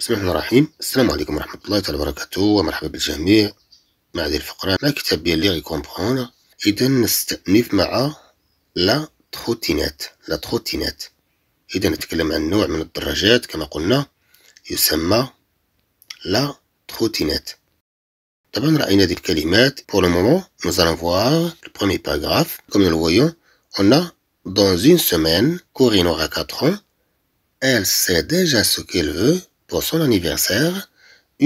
بسم الله الرحمن الرحيم السلام عليكم ورحمة الله تعالى وبركاته ومرحبا بالجميع مع هذه الفقرة مع كتاب ديال لي كومبخون إذا نستأنف مع لا تخوتينات لا تخوتينات إذا نتكلم عن نوع من الدراجات كما قلنا يسمى لا تخوتينات طبعا رأينا هذه الكلمات بور لو مومون نو زالون فواغ le premier paragraphe comme nous le دون on سومان dans une semaine Corinne aura 4 ans elle sait pour son anniversaire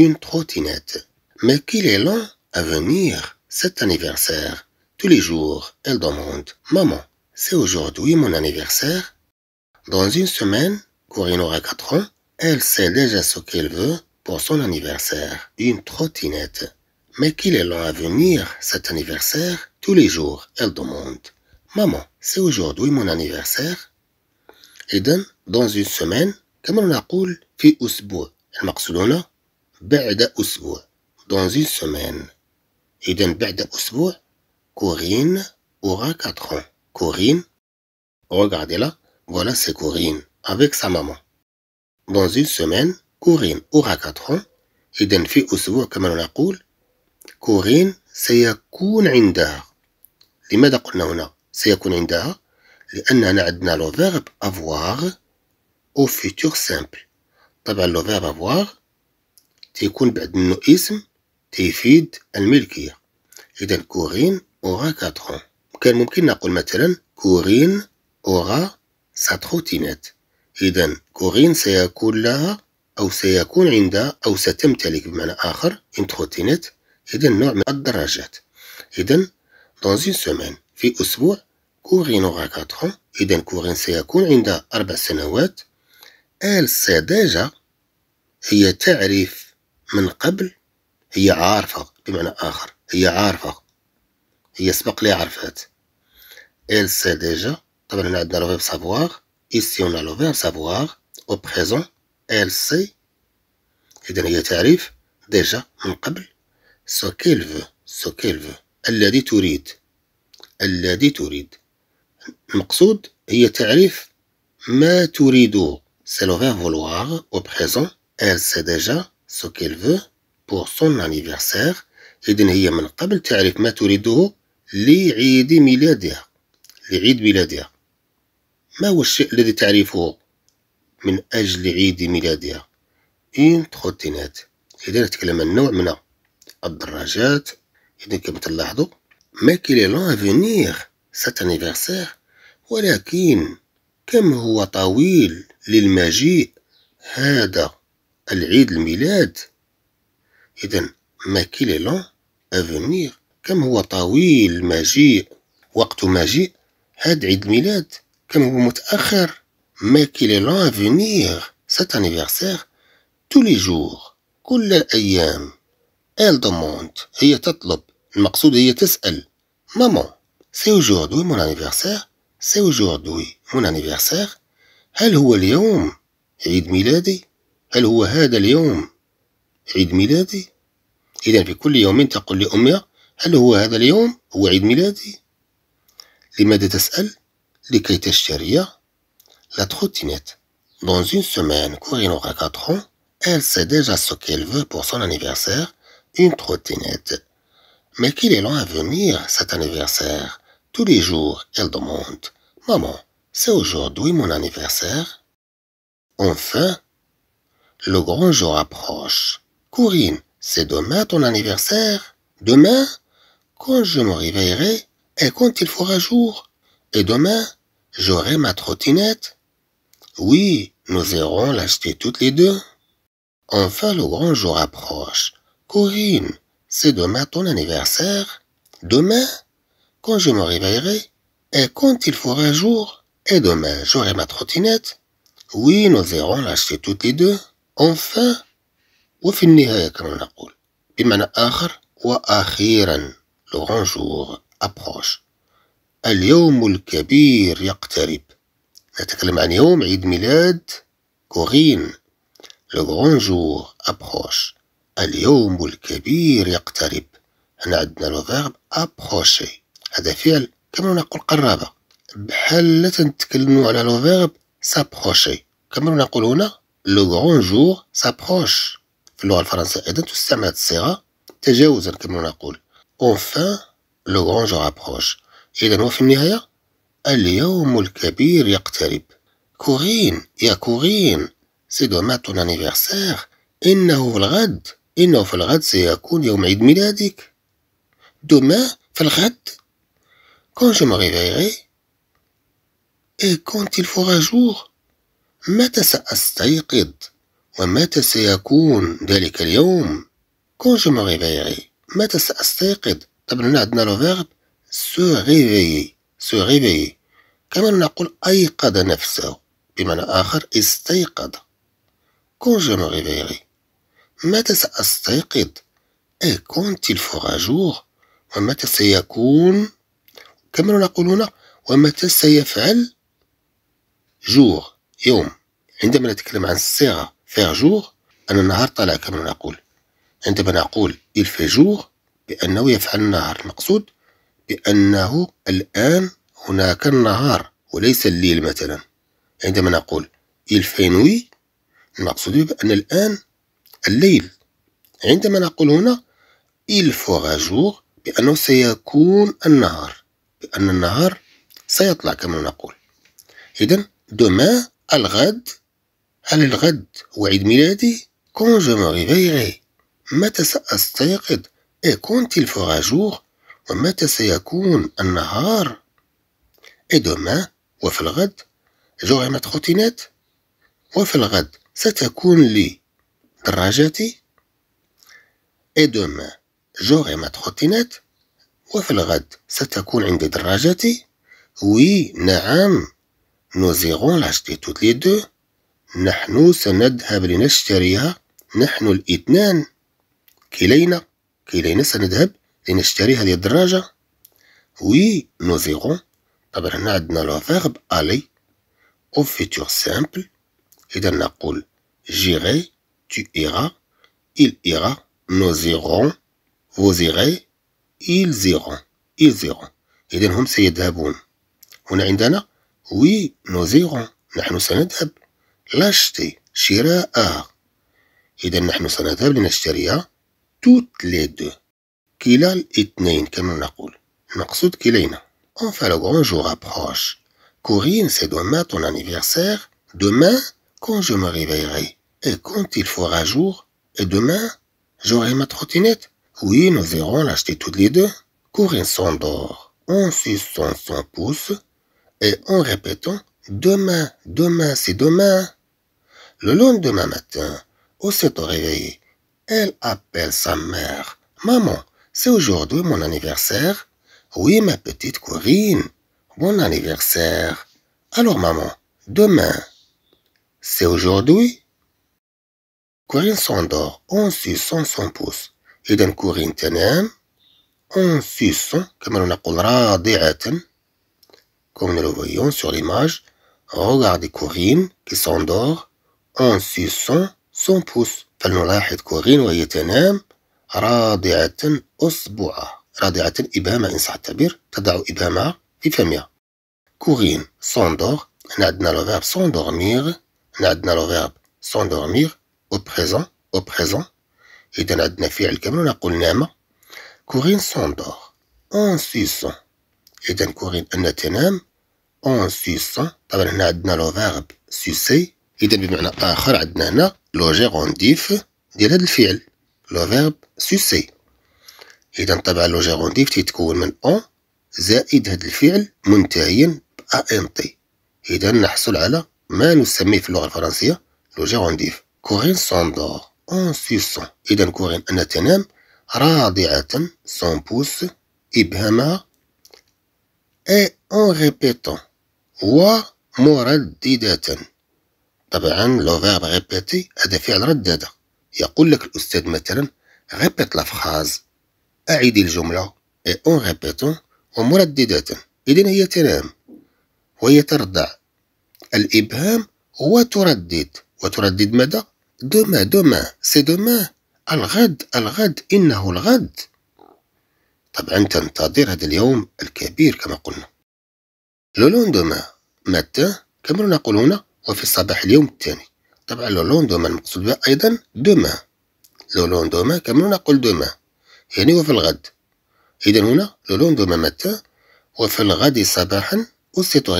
une trottinette. Mais qu'il est long à venir cet anniversaire. Tous les jours, elle demande Maman, c'est aujourd'hui mon anniversaire Dans une semaine, Corinne aura 4 ans. Elle sait déjà ce qu'elle veut pour son anniversaire une trottinette. Mais qu'il est long à venir cet anniversaire Tous les jours, elle demande Maman, c'est aujourd'hui mon anniversaire Eden, dans une semaine, كما نقول في أسبوع المقصود هنا بعد أسبوع دونزي سومين إذن بعد أسبوع كورين أورا كاتخون كورين regardez là voilà c'est كورين avec سا maman dans une semaine كورين أورا كاتخون إذن في أسبوع كما نقول كورين سيكون عندها لماذا قلنا هنا سيكون عندها لأننا عندنا لو فيرب أفواغ أو فيتور سامبل طبعا لو فيرب أفواغ تيكون بعد منه اسم تيفيد الملكية إذا كورين أورا كاتخون. كان ممكن نقول مثلا كورين أورا ساتخوتينات. إذا كورين سيكون لها أو سيكون عندها أو ستمتلك بمعنى آخر إن إذا نوع من الدراجات إذا دون سيمين في أسبوع كورين أورا كاتخون. إذا كورين سيكون عندها أربع سنوات السذاجة هي تعريف من قبل هي عارفة بمعنى آخر هي عارفة هي سبق لي عرفات ال sait طبعا هنا عندنا لو فيرب سافوار اي سي a لو فيرب سافوار او بريزون ال سي إذا هي تعريف ديجا من قبل سو qu'elle veut ce الذي تريد الذي تريد المقصود هي تعريف ما تريد C'est le faire vouloir au présent. Elle sait déjà ce qu'elle veut pour son anniversaire. إذن هي من قبل تعرف ما تريده لعيد ميلادها لعيد ميلادها ما هو الشيء الذي تعرفه من أجل عيد ميلادها إن تخوتينات إذا نتكلم عن نوع من الدراجات إذن كما تلاحظوا ما كيلي لون فينيغ سات anniversaire ولكن كم هو طويل للمجيء هذا العيد الميلاد اذا ما كيل كيلون أفنير كم هو طويل المجيء وقت مجيء هاد عيد الميلاد كم هو متأخر ما كيل كيلون أفنير سات أنيفيرسير تولي جور كل الأيام إل دوموند هي تطلب المقصود هي تسأل مامون سي أوجوردوي مون أنيفيرسير سي أوجوردوي مون أنيفيرسير هل هو اليوم عيد ميلادي؟ هل هو هذا اليوم عيد ميلادي؟ إذا في كل يوم تقول لأمها هل هو هذا اليوم هو عيد ميلادي؟ لماذا تسأل؟ لكي تشتري la trottinette. Dans une semaine, Corinne aura 4 ans. Elle sait déjà ce qu'elle veut pour son anniversaire, une trottinette. Mais qu'il est long à venir, cet anniversaire. Tous les jours, elle demande Maman, c'est aujourd'hui mon anniversaire. Enfin, le grand jour approche. Corinne, c'est demain ton anniversaire. Demain, quand je me réveillerai et quand il fera jour. Et demain, j'aurai ma trottinette. Oui, nous irons l'acheter toutes les deux. Enfin, le grand jour approche. Corinne, c'est demain ton anniversaire. Demain, quand je me réveillerai et quand il fera jour. Et demain, j'aurai ma trottinette. Oui, nous irons l'acheter toutes les deux. Enfin, au وفي النهاية كما نقول بمعنى آخر وأخيرا لغونجور أبروش اليوم الكبير يقترب نتكلم عن يوم عيد ميلاد كورين لغونجور أبروش اليوم الكبير يقترب هنا عندنا لو فيرب أبروشي هذا فعل كما نقول قرابة بحال لا تنتكلموا على لو فيرب سابروشي كما نقول هنا لو غون جور سابروش في اللغه الفرنسيه اذا تستعمل هذه الصيغه تجاوزا كما نقول اونفان لو غون جور ابروش اذا وفي النهايه اليوم الكبير يقترب كورين يا كورين سي دو ماتون انيفيرسير انه في الغد انه في الغد سيكون يوم عيد ميلادك دوما في الغد كون جو إيه كنت الفراجور متى سأستيقظ ومتى سيكون ذلك اليوم quand je me réveillerai متى سأستيقظ طب هنا عندنا لو فيرب سو ريفيي، سو ريفيي، كما نقول أيقظ نفسه بمعنى آخر استيقظ quand je me réveillerai متى سأستيقظ إيه كنت الفراجور ومتى سيكون كما نقول هنا ومتى سيفعل جور يوم عندما نتكلم عن الصيغة فيغ جور أن النهار طلع كما نقول عندما نقول إل في جور بأنه يفعل النهار المقصود بأنه الآن هناك النهار وليس الليل مثلا عندما نقول إل في نوي المقصود بأن الآن الليل عندما نقول هنا إل fera جور بأنه سيكون النهار بأن النهار سيطلع كما نقول إذن دوما الغد هل الغد هو عيد ميلادي؟ كون جو مو réveillerai متى سأستيقظ؟ اي quand il fera ومتى سيكون النهار؟ اي دوما وفي الغد جرعمت خوتينات وفي الغد ستكون لي دراجتي Et demain جرعمت خوتينات وفي الغد ستكون عندي دراجتي وي نعم irons l'acheter toutes les deux نحن سنذهب لنشتريها نحن الاثنان كلينا كلينا سنذهب لنشتري هذه الدراجة وي نزيغون طبعا هنا عندنا لو فيرب ألي أو فيتور سامبل إذا نقول جيري tu iras il ira nous irons vous irez ils iront ils iront إذا هم سيذهبون هنا عندنا Oui, nous irons. نحن سنذهب. L'acheter. Nous إذا نحن سنذهب لنشتريها. Toutes les deux. كلا الاثنين كما نقول. نقصد Enfin, le grand jour approche. Corinne, c'est demain ton anniversaire. Demain, quand je me réveillerai. Et quand il fera jour. Et demain, j'aurai ma trottinette. Oui, nous irons l'acheter toutes les deux. Corinne s'endort. On suce son pouce et en répétant Demain, demain, c'est demain. Le lendemain matin, au s'est réveillée, elle appelle sa mère. Maman, c'est aujourd'hui mon anniversaire Oui, ma petite Corinne, bon anniversaire. Alors maman, demain, c'est aujourd'hui Corinne s'endort On suçant son pouce. Et on كورين son comme on on des راضعة comme nous le voyons sur l'image, regardez Corinne qui s'endort en suçant son pouce. Quand nous lâchons, Corinne, vous voyez un homme, Radéaten Osboua. Radéaten Ibama Insatabir, Tadau Ibama Iphemia. Corinne s'endort, nous avons le verbe s'endormir, nous avons le verbe s'endormir, au présent, au présent. Et nous avons le verbe s'endormir, au présent. Et nous avons le verbe s'endormir, Corinne s'endort en suçant. إذا كورين أن تنام أون سوس طبعا هنا عندنا لو فيرب سوسي إذا بمعنى آخر عندنا هنا لو جيرونديف ديال هاد الفعل لو فيرب سوسي إذا طبعا لو جيرونديف تيتكون من أون زائد هاد الفعل منتهيا بأ إن تي إذا نحصل على ما نسميه في اللغة الفرنسية لو جيرونديف كورين سوندور أون سوسون إذا كورين أن تنام راضعة سون بوس إبهامها اي اون ريبيتون ومرددة طبعا لو فيرب ريبيتي هذا فعل ردد يقول لك الأستاذ مثلا ريبيت لا فراز أعيدي الجملة اي اون ريبيتون ومرددة إذن هي تنام وهي ترضع الإبهام هو تردد وتردد ماذا؟ دوما دوما سي دوما الغد الغد إنه الغد طبعا تنتظر هذا اليوم الكبير كما قلنا لو لوندوما متى كما نقول هنا وفي صباح اليوم الثاني طبعا لو لوندوما المقصود بها أيضا دوما لو لوندوما كما نقول دوما يعني وفي الغد إذا هنا لو لوندوما متى وفي الغد صباحا أستيتو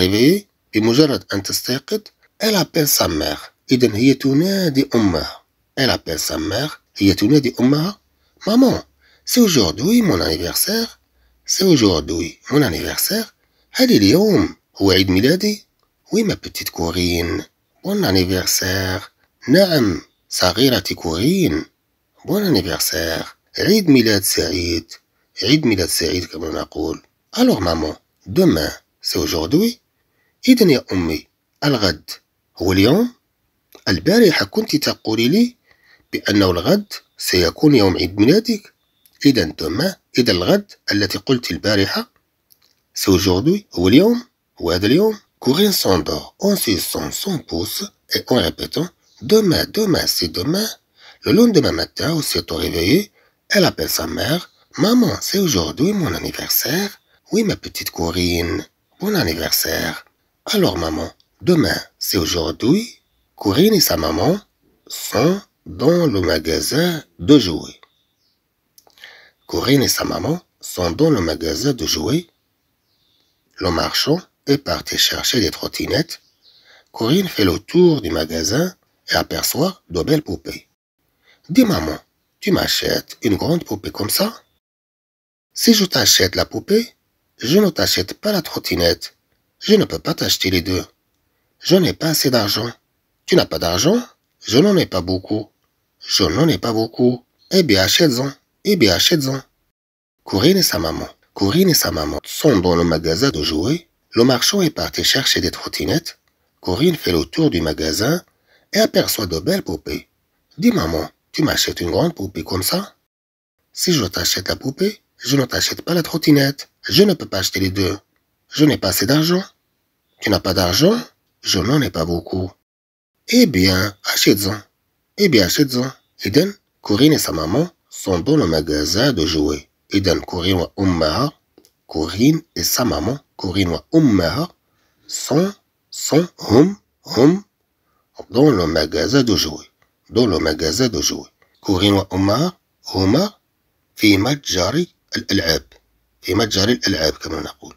بمجرد أن تستيقظ الا بير سامير إذا هي تنادي أمها الا بير سامير هي تنادي أمها مامون c'est aujourd'hui mon anniversaire c'est aujourd'hui mon anniversaire هذه اليوم هو عيد ميلادي وي ما بتيت كورين بون anniversaire نعم صغيرتي كورين بون anniversaire عيد ميلاد سعيد عيد ميلاد سعيد كما نقول الوغ مامون دومان سي اجوردوي إذن يا امي الغد هو اليوم البارحه كنت تقولي لي بانه الغد سيكون يوم عيد ميلادك C'est demain إذا الغد التي c'est aujourd'hui ou اليوم Corinne s'endort en son pouce et en répétant demain, demain, c'est demain. Le lendemain matin, au tôt réveillé, elle appelle sa mère Maman, c'est aujourd'hui mon anniversaire. Oui, ma petite Corinne, bon anniversaire. Alors, maman, demain, c'est aujourd'hui. Corinne et sa maman sont dans le magasin de jouets. Corinne et sa maman sont dans le magasin de jouets. Le marchand est parti chercher des trottinettes. Corinne fait le tour du magasin et aperçoit de belles poupées. Dis maman, tu m'achètes une grande poupée comme ça Si je t'achète la poupée, je ne t'achète pas la trottinette. Je ne peux pas t'acheter les deux. Je n'ai pas assez d'argent. Tu n'as pas d'argent Je n'en ai pas beaucoup. Je n'en ai pas beaucoup. Eh bien, achète-en. Eh bien, achète-en. Corinne et sa maman. Corinne et sa maman sont dans le magasin de jouets. Le marchand est parti chercher des trottinettes. Corinne fait le tour du magasin et aperçoit de belles poupées. Dis maman, tu m'achètes une grande poupée comme ça Si je t'achète la poupée, je ne t'achète pas la trottinette. Je ne peux pas acheter les deux. Je n'ai pas assez d'argent. Tu n'as pas d'argent Je n'en ai pas beaucoup. Eh bien, achète-en. Eh bien, achète-en. Eden, Corinne et sa maman sont dans le magasin de jouets. إذا كورين وأمها كورين et sa maman كورين وأمها sont sont هم هم dans le magasin de jouets. Dans le magasin de jouets. كورين وأمها هما في متجر الألعاب في متجر الألعاب كما نقول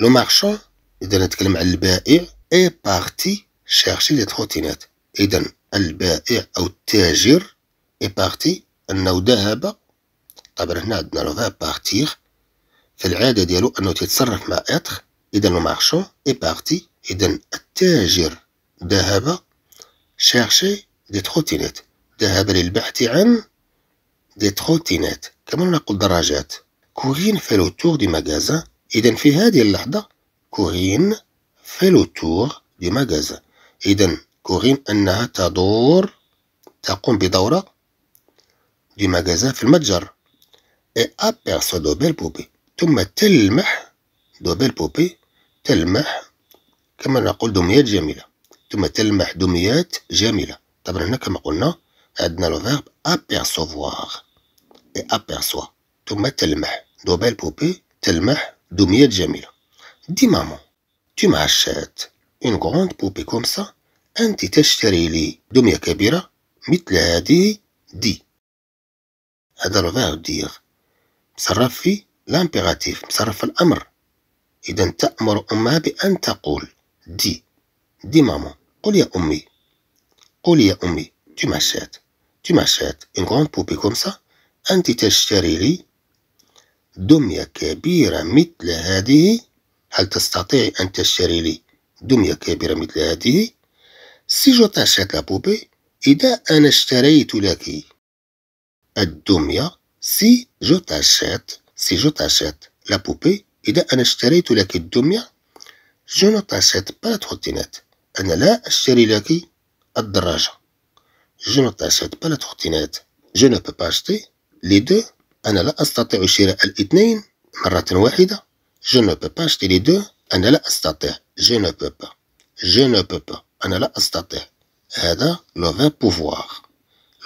لو مارشون إذا نتكلم على البائع إي بارتي شيرشي لي تروتينات إذا البائع أو التاجر إي بارتي أنه ذهب طبعا هنا عندنا لو فاب باغتيغ في العادة ديالو أنه تيتصرف مع اتر إذا لو مارشون إي باغتي إذا التاجر ذهب شيرشي دي تروتينيت ذهب للبحث عن دي تروتينيت كما نقول دراجات كورين في لو تور دي ماغازان إذا في هذه اللحظة كورين في لو تور دي ماغازان إذا كورين أنها تدور تقوم بدورة du magasin في المتجر اي aperçoit دو بيل بوبي ثم تلمح دو بيل بوبي تلمح كما نقول دميات جميلة ثم تلمح دميات جميلة طبعا هنا كما قلنا عندنا لو فيرب ابيرسوفوار اي aperçoit ثم تلمح دو بيل بوبي تلمح دميات جميلة دي مامون تي ماشات اون غروند بوبي comme ça أنت تشتري لي دمية كبيرة مثل هذه دي هذا لوفا دير مصرف في لامبيغاتيف مصرف الأمر إذا تأمر أمها بأن تقول دي دي مامو قل يا أمي قل يا أمي tu m'achètes tu m'achètes une grande poupée comme ça أنت تشتري لي دمية كبيرة مثل هذه هل تستطيع أن تشتري لي دمية كبيرة مثل هذه سي جو تاشيت لا بوبي إذا أنا اشتريت لك الدمية سي جو تاشيت سي جو تاشيت لا بوبي إذا أنا اشتريت لك الدمية جو نو تاشيت بلا تخوتينات أنا لا أشتري لك الدراجة جو نو تاشيت بلا تخوتينات جو نو با اشتي لي دو أنا لا أستطيع شراء الاثنين مرة واحدة جو نو با اشتي لي دو أنا لا أستطيع جو نو با جو نو با أنا لا أستطيع هذا لو فير بوفوار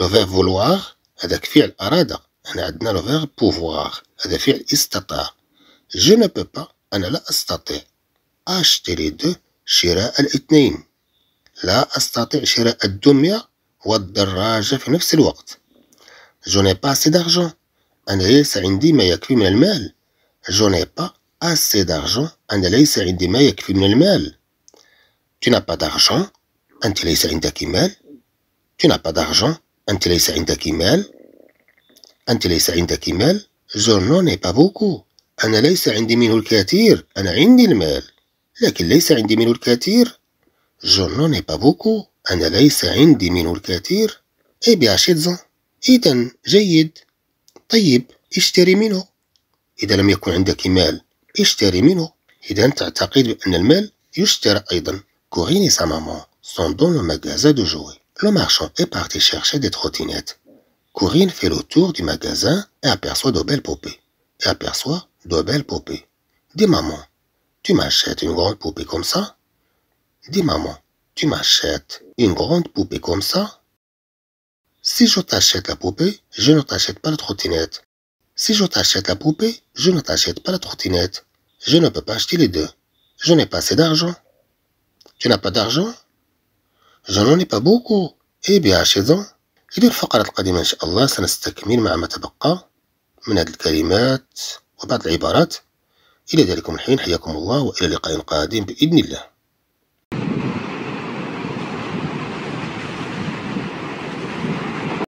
لو فير فولوار هذاك فعل أراد احنا عندنا لو فيغ بوفوار هذا فعل استطاع جو نو بو با أنا لا أستطيع أشتري دو شراء الاثنين لا أستطيع شراء الدمية والدراجة في نفس الوقت جو ني با سي دارجون أنا ليس عندي ما يكفي من المال جو ني با أسي دارجون أنا ليس عندي ما يكفي من المال Tu n'as pas d'argent أنت ليس عندك مال Tu n'as pas d'argent أنت ليس عندك مال أنت ليس عندك مال جو نون بوكو أنا ليس عندي منه الكثير أنا عندي المال لكن ليس عندي منه الكثير جو نون بوكو أنا ليس عندي منه الكثير إي بيا شيتزون إذا جيد طيب اشتري منه إذا لم يكن عندك مال اشتري منه إذا تعتقد بأن المال يشترى أيضا كوغيني سا مامون سون دون ماغازا دو جوي le marchand est parti chercher des trottinettes. Corinne fait le tour du magasin et aperçoit de belles poupées. Et aperçoit de belles poupées. Dis maman, tu m'achètes une grande poupée comme ça Dis maman, tu m'achètes une grande poupée comme ça Si je t'achète la poupée, je ne t'achète pas la trottinette. Si je t'achète la poupée, je ne t'achète pas la trottinette. Je ne peux pas acheter les deux. Je n'ai pas assez d'argent. Tu n'as pas d'argent جرالي بابوكو اي بي شيزون إلى الفقرة القادمة إن شاء الله سنستكمل مع ما تبقى من هذه الكلمات وبعض العبارات إلى ذلك الحين حياكم الله وإلى لقاء قادم بإذن الله